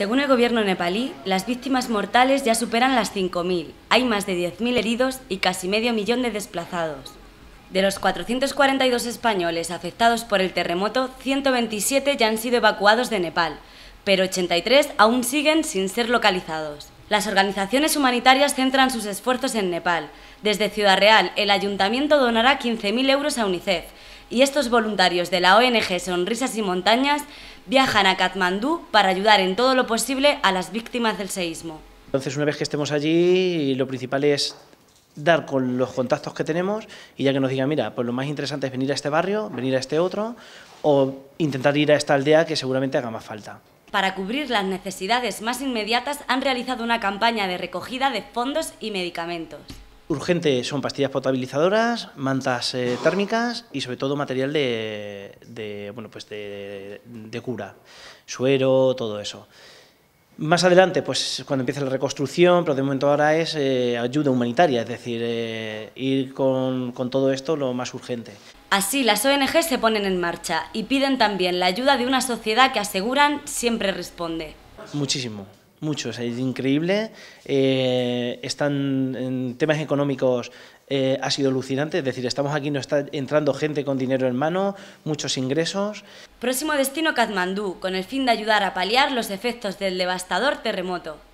Según el gobierno nepalí, las víctimas mortales ya superan las 5.000. Hay más de 10.000 heridos y casi medio millón de desplazados. De los 442 españoles afectados por el terremoto, 127 ya han sido evacuados de Nepal, pero 83 aún siguen sin ser localizados. Las organizaciones humanitarias centran sus esfuerzos en Nepal. Desde Ciudad Real, el ayuntamiento donará 15.000 euros a UNICEF y estos voluntarios de la ONG Sonrisas y Montañas viajan a Katmandú para ayudar en todo lo posible a las víctimas del seísmo. Entonces, una vez que estemos allí, lo principal es dar con los contactos que tenemos y ya que nos digan, mira, pues lo más interesante es venir a este barrio, venir a este otro o intentar ir a esta aldea que seguramente haga más falta. Para cubrir las necesidades más inmediatas han realizado una campaña de recogida de fondos y medicamentos. Urgente son pastillas potabilizadoras, mantas eh, térmicas y sobre todo material de, bueno, pues de, cura, suero, todo eso. Más adelante, pues cuando empiece la reconstrucción, pero de momento ahora es eh, ayuda humanitaria, es decir, eh, ir con todo esto lo más urgente. Así, las ONG se ponen en marcha y piden también la ayuda de una sociedad que aseguran siempre responde. Muchísimo, muchos, es increíble. Eh, están en temas económicos. Eh, ha sido alucinante, es decir, estamos aquí, no está entrando gente con dinero en mano, muchos ingresos. Próximo destino Katmandú, con el fin de ayudar a paliar los efectos del devastador terremoto.